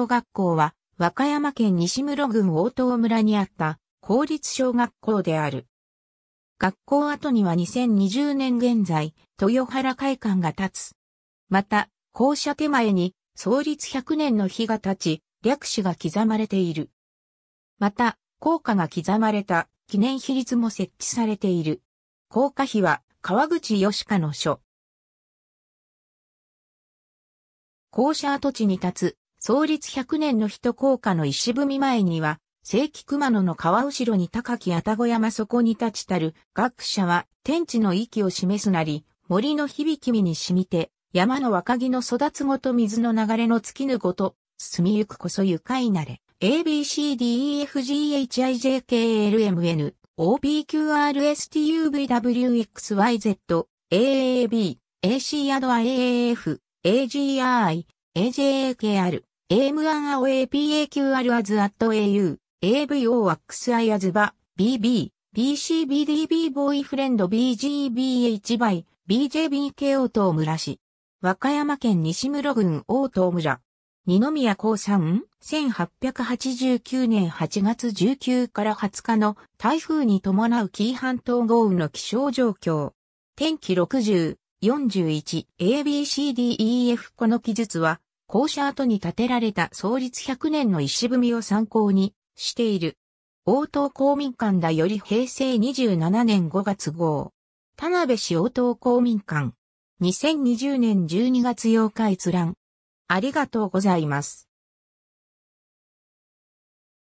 ト学校は、和歌山県西室郡大東村にあった公立小学校である。学校跡には2020年現在、豊原会館が建つ。また、校舎手前に創立100年の日が建ち、略史が刻まれている。また、校歌が刻まれた記念碑率も設置されている。校歌碑は川口義家の書。校舎跡地に立つ創立100年の人効果の石踏み前には、正規熊野の川後ろに高き愛宕山そこに立ちたる、学者は天地の息を示すなり、森の響き身に染みて、山の若木の育つごと水の流れの尽きぬごと、進みゆくこそ愉快なれ。ABCDEFGHIJKLMN OPQRSTUVWXYZ AAB AC アド AAF AGI AJAKR AM1 ア o a PAQR アズアット AU、AVO ワックスアイアズバ、BB、BCBDB ボーイフレンド BGBH バイ、BJBK 大東村市。和歌山県西室郡大東村。二宮幸さん、1889年8月19から20日の台風に伴う紀伊半島豪雨の気象状況。天気60、41、ABCDEF この記述は校舎跡に建てられた創立100年の石踏みを参考にしている。応答公民館だより平成27年5月号。田辺市応答公民館。2020年12月8日閲覧。ありがとうございます。